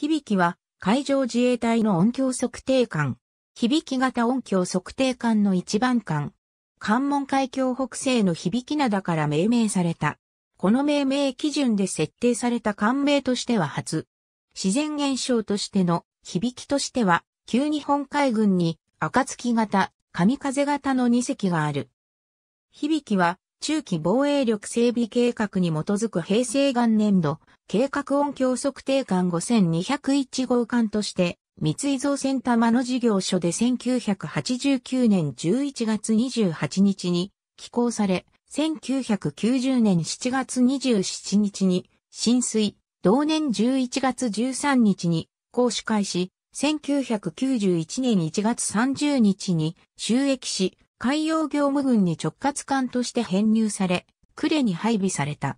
響きは海上自衛隊の音響測定艦、響き型音響測定艦の一番艦、関門海峡北西の響き灘から命名された。この命名基準で設定された艦名としては初。自然現象としての響きとしては、旧日本海軍に、暁型、神風型の2隻がある。響きは中期防衛力整備計画に基づく平成元年度、計画音響測定艦5201号艦として、三井造船玉の事業所で1989年11月28日に寄港され、1990年7月27日に浸水、同年11月13日に講師開始、1991年1月30日に収益し、海洋業務軍に直轄艦として編入され、呉に配備された。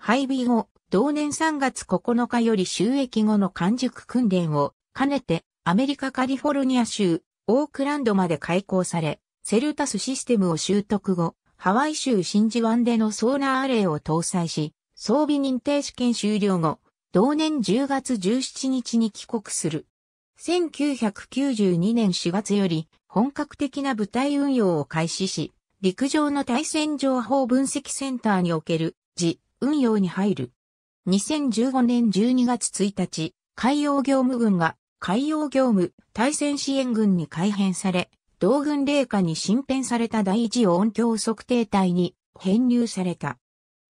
配備後、同年3月9日より収益後の完熟訓練を兼ねてアメリカカリフォルニア州オークランドまで開港され、セルタスシステムを習得後、ハワイ州新珠湾でのソーナーアレイを搭載し、装備認定試験終了後、同年10月17日に帰国する。1992年4月より本格的な部隊運用を開始し、陸上の対戦情報分析センターにおける自運用に入る。2015年12月1日、海洋業務軍が海洋業務対戦支援軍に改編され、同軍霊下に新編された第一音響測定隊に編入された。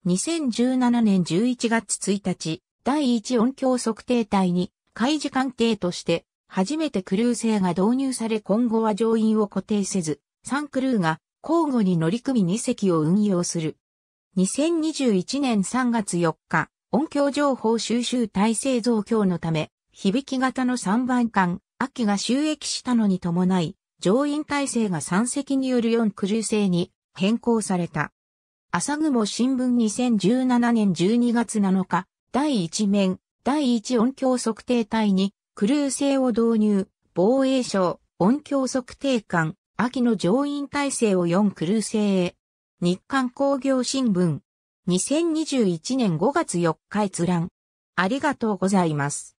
2017年11月1日、第一音響測定隊に海事艦艇として初めてクルー制が導入され今後は乗員を固定せず、3クルーが交互に乗り組み2隻を運用する。2021年3月4日、音響情報収集体制増強のため、響き型の3番艦、秋が収益したのに伴い、乗員体制が3隻による4クルー制に変更された。朝雲新聞2017年12月7日、第1面、第1音響測定隊にクルー星を導入、防衛省、音響測定官、秋の上院体制を4クルー星へ。日刊工業新聞。2021年5月4日閲覧。ありがとうございます。